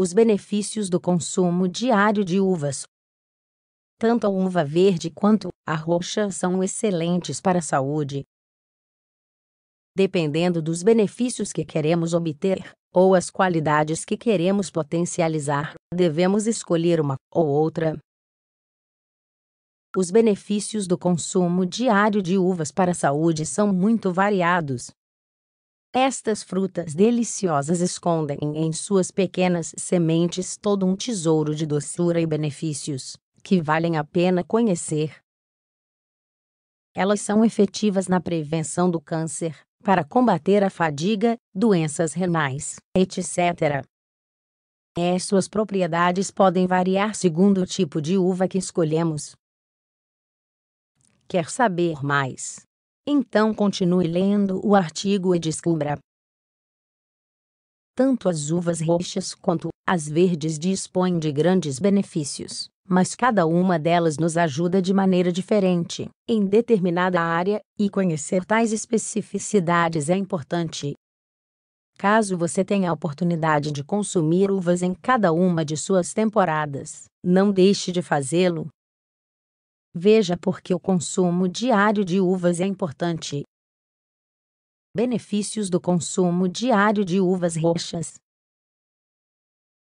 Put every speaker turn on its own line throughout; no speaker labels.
os benefícios do consumo diário de uvas. Tanto a uva verde quanto a roxa são excelentes para a saúde. Dependendo dos benefícios que queremos obter, ou as qualidades que queremos potencializar, devemos escolher uma ou outra. Os benefícios do consumo diário de uvas para a saúde são muito variados. Estas frutas deliciosas escondem em suas pequenas sementes todo um tesouro de doçura e benefícios, que valem a pena conhecer. Elas são efetivas na prevenção do câncer, para combater a fadiga, doenças renais, etc. E é, suas propriedades podem variar segundo o tipo de uva que escolhemos. Quer saber mais? Então continue lendo o artigo e descubra. Tanto as uvas roxas quanto as verdes dispõem de grandes benefícios, mas cada uma delas nos ajuda de maneira diferente, em determinada área, e conhecer tais especificidades é importante. Caso você tenha a oportunidade de consumir uvas em cada uma de suas temporadas, não deixe de fazê-lo, Veja por que o consumo diário de uvas é importante. Benefícios do consumo diário de uvas roxas.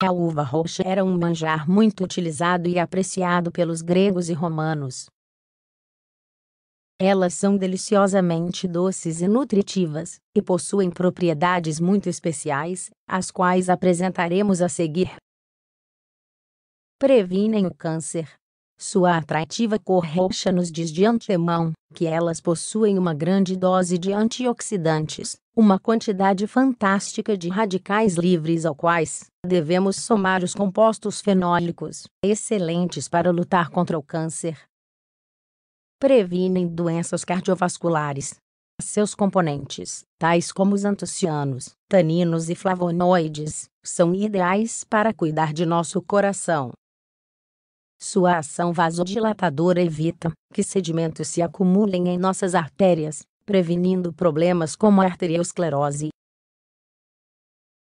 A uva roxa era um manjar muito utilizado e apreciado pelos gregos e romanos. Elas são deliciosamente doces e nutritivas, e possuem propriedades muito especiais, as quais apresentaremos a seguir. Previnem o câncer, sua atrativa cor roxa nos diz de antemão que elas possuem uma grande dose de antioxidantes, uma quantidade fantástica de radicais livres ao quais devemos somar os compostos fenólicos, excelentes para lutar contra o câncer. Previnem doenças cardiovasculares. Seus componentes, tais como os antocianos, taninos e flavonoides, são ideais para cuidar de nosso coração sua ação vasodilatadora evita que sedimentos se acumulem em nossas artérias, prevenindo problemas como a arteriosclerose.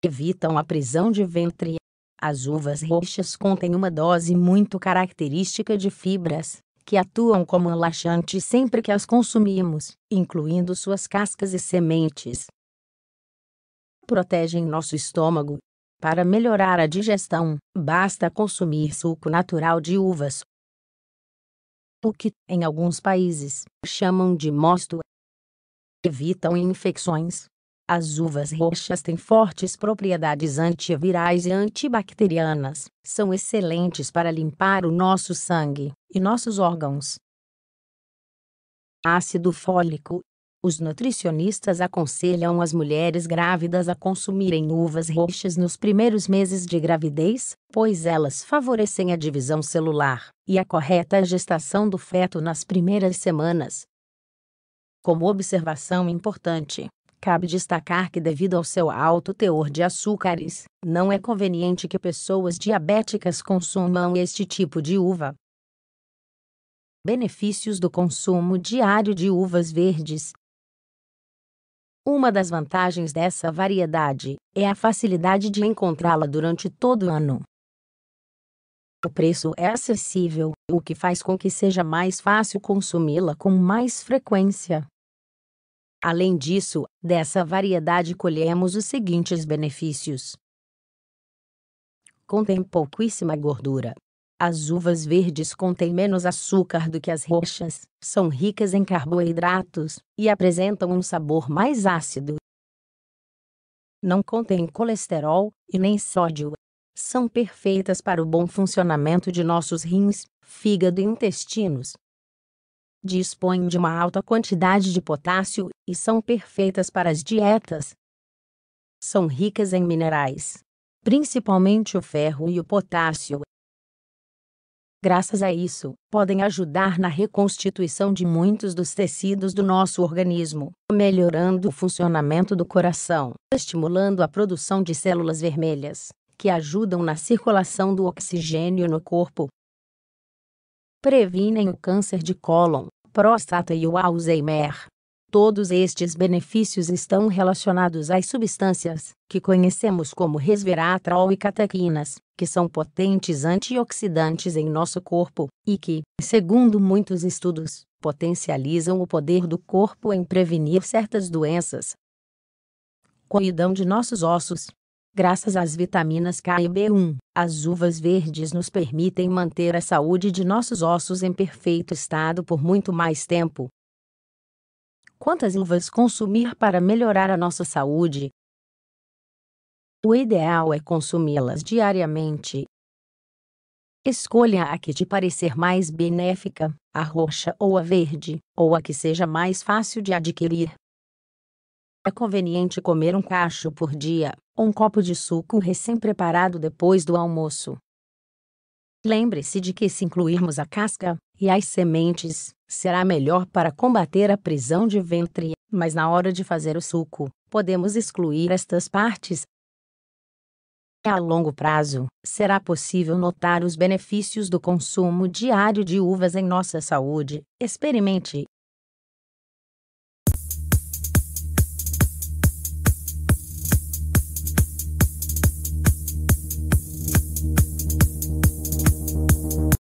Evitam a prisão de ventre. As uvas roxas contêm uma dose muito característica de fibras, que atuam como laxante sempre que as consumimos, incluindo suas cascas e sementes protegem nosso estômago, para melhorar a digestão, basta consumir suco natural de uvas. O que, em alguns países, chamam de mosto. Evitam infecções. As uvas roxas têm fortes propriedades antivirais e antibacterianas, são excelentes para limpar o nosso sangue e nossos órgãos. Ácido fólico os nutricionistas aconselham as mulheres grávidas a consumirem uvas roxas nos primeiros meses de gravidez, pois elas favorecem a divisão celular e a correta gestação do feto nas primeiras semanas. Como observação importante, cabe destacar que, devido ao seu alto teor de açúcares, não é conveniente que pessoas diabéticas consumam este tipo de uva. Benefícios do consumo diário de uvas verdes uma das vantagens dessa variedade é a facilidade de encontrá-la durante todo o ano. O preço é acessível, o que faz com que seja mais fácil consumi-la com mais frequência. Além disso, dessa variedade colhemos os seguintes benefícios: contém pouquíssima gordura, as uvas verdes contêm menos açúcar do que as roxas, são ricas em carboidratos e apresentam um sabor mais ácido. Não contêm colesterol e nem sódio. São perfeitas para o bom funcionamento de nossos rins, fígado e intestinos. Dispõem de uma alta quantidade de potássio e são perfeitas para as dietas. São ricas em minerais, principalmente o ferro e o potássio, Graças a isso, podem ajudar na reconstituição de muitos dos tecidos do nosso organismo, melhorando o funcionamento do coração, estimulando a produção de células vermelhas, que ajudam na circulação do oxigênio no corpo. Previnem o câncer de cólon, próstata e o Alzheimer. Todos estes benefícios estão relacionados às substâncias, que conhecemos como resveratrol e catequinas, que são potentes antioxidantes em nosso corpo, e que, segundo muitos estudos, potencializam o poder do corpo em prevenir certas doenças. Coidão de nossos ossos. Graças às vitaminas K e B1, as uvas verdes nos permitem manter a saúde de nossos ossos em perfeito estado por muito mais tempo, Quantas uvas consumir para melhorar a nossa saúde? O ideal é consumi-las diariamente. Escolha a que te parecer mais benéfica, a roxa ou a verde, ou a que seja mais fácil de adquirir. É conveniente comer um cacho por dia, ou um copo de suco recém-preparado depois do almoço. Lembre-se de que, se incluirmos a casca, e as sementes, será melhor para combater a prisão de ventre, mas na hora de fazer o suco, podemos excluir estas partes. A longo prazo, será possível notar os benefícios do consumo diário de uvas em nossa saúde. Experimente